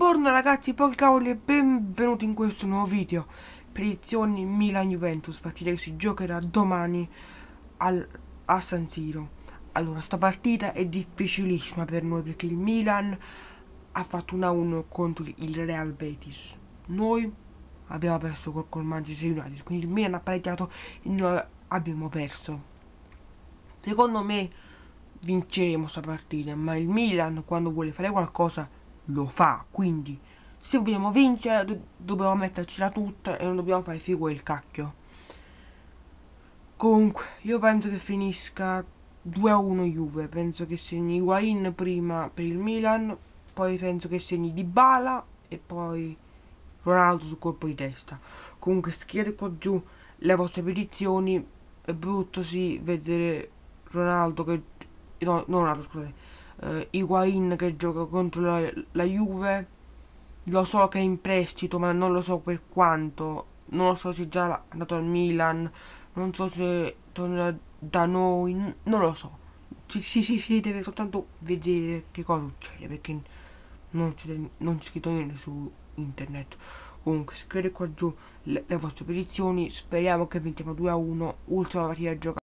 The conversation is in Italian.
Buongiorno ragazzi, pochi cavoli e benvenuti in questo nuovo video Predizioni Milan-Juventus, partita che si giocherà domani al, a San Siro Allora, sta partita è difficilissima per noi perché il Milan ha fatto 1-1 contro il Real Betis Noi abbiamo perso col, col Manchester United, quindi il Milan ha pareggiato e noi abbiamo perso Secondo me vinceremo sta partita, ma il Milan quando vuole fare qualcosa lo fa, quindi se vogliamo vincere do dobbiamo mettercela tutta e non dobbiamo fare figure il cacchio. Comunque, io penso che finisca 2-1 a Juve, penso che segni Higuain prima per il Milan, poi penso che segni Dybala e poi Ronaldo sul colpo di testa. Comunque scrivete qua giù le vostre petizioni, è brutto sì vedere Ronaldo che... no, non Ronaldo scusate, eh, Higuain che gioca contro la, la, Juve lo so che è in prestito ma non lo so per quanto non lo so se è già andato al Milan non so se tornerà da noi non lo so si, si, si, si deve soltanto vedere che cosa succede perché non c'è non scritto niente su internet comunque scrivete qua giù le, le vostre predizioni speriamo che vintiamo 2 a 1 ultima partita giocata